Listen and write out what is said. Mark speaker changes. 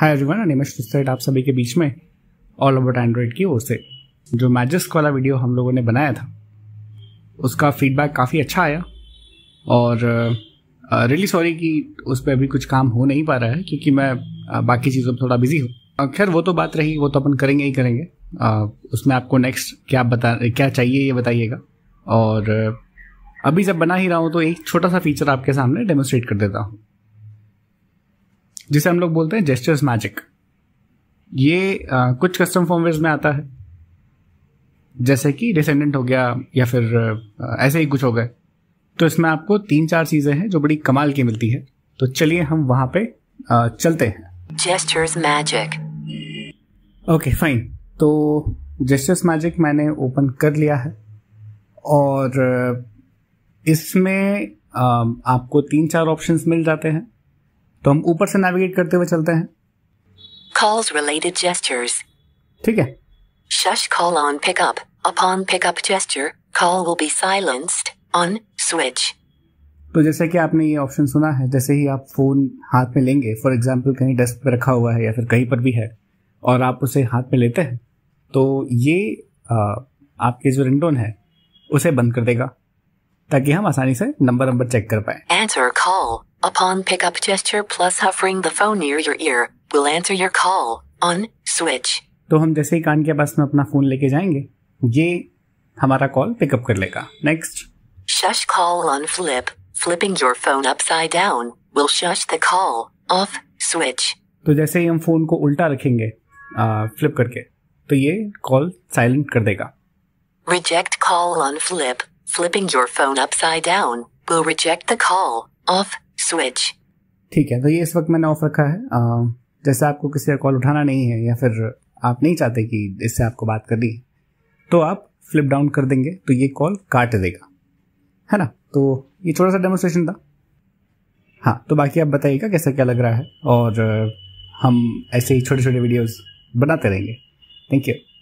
Speaker 1: Hi everyone Animesh आप सभी के बीच में ऑल अबाउट एंड्रॉयड की ओर से जो मैजिस्क वाला वीडियो हम लोगों ने बनाया था उसका फीडबैक काफ़ी अच्छा आया और रियली सॉरी कि उस पर अभी कुछ काम हो नहीं पा रहा है क्योंकि मैं बाकी चीज़ों में थोड़ा बिजी हूँ खैर वो तो बात रही वो तो अपन करेंगे ही करेंगे उसमें आपको नेक्स्ट क्या बता क्या चाहिए ये बताइएगा और अभी जब बना ही रहा हूँ तो एक छोटा सा फीचर आपके सामने डेमोस्ट्रेट कर देता हूँ जिसे हम लोग बोलते हैं जेस्टर्स मैजिक ये आ, कुछ कस्टम फॉर्मवेयर में आता है जैसे कि डिसेंडेंट हो गया या फिर आ, ऐसे ही कुछ हो गए तो इसमें आपको तीन चार चीजें हैं जो बड़ी कमाल की मिलती है तो चलिए हम वहां पे आ, चलते हैं
Speaker 2: जेस्टर्स मैजिक
Speaker 1: ओके फाइन तो जेस्टर्स मैजिक मैंने ओपन कर लिया है और इसमें आपको तीन चार ऑप्शंस मिल जाते हैं तो हम ऊपर से नेविगेट करते हुए चलते हैं
Speaker 2: कॉल्स रिलेटेड gestures ठीक है shush call on pickup upon pickup gesture call will be silenced on switch
Speaker 1: तो जैसे कि आपने ये ऑप्शन सुना है जैसे ही आप फोन हाथ में लेंगे फॉर एग्जाम्पल कहीं डेस्क पर रखा हुआ है या फिर कहीं पर भी है और आप उसे हाथ में लेते हैं तो ये आ, आपके जो रिंगटोन है उसे बंद कर देगा ताकि हम आसानी से नंबर नंबर चेक कर पाए
Speaker 2: upon pickup gesture plus hovering the phone near your ear, will answer your call on switch.
Speaker 1: तो हम जैसे ही कान के पास में अपना फोन लेके जाएंगे ये हमारा कॉल पिकअप कर लेगा
Speaker 2: next shush call on flip flipping your phone upside down will shush the call off switch
Speaker 1: तो जैसे ही हम फोन को उल्टा रखेंगे फ्लिप करके तो ये कॉल साइलेंट कर देगा
Speaker 2: reject call on flip flipping your phone upside down will reject the call off switch
Speaker 1: ठीक है तो ये इस वक्त मैंने ऑफ रखा है आ, जैसे आपको किसी का कॉल उठाना नहीं है या फिर आप नहीं चाहते कि इससे आपको बात करनी है तो आप फ्लिप डाउन कर देंगे तो ये कॉल काट देगा है ना तो ये छोटा सा डेमोस्ट्रेशन था हाँ तो बाकी आप बताइएगा कैसा क्या लग रहा है और हम ऐसे ही छोटे छोटे वीडियोस बनाते रहेंगे थैंक यू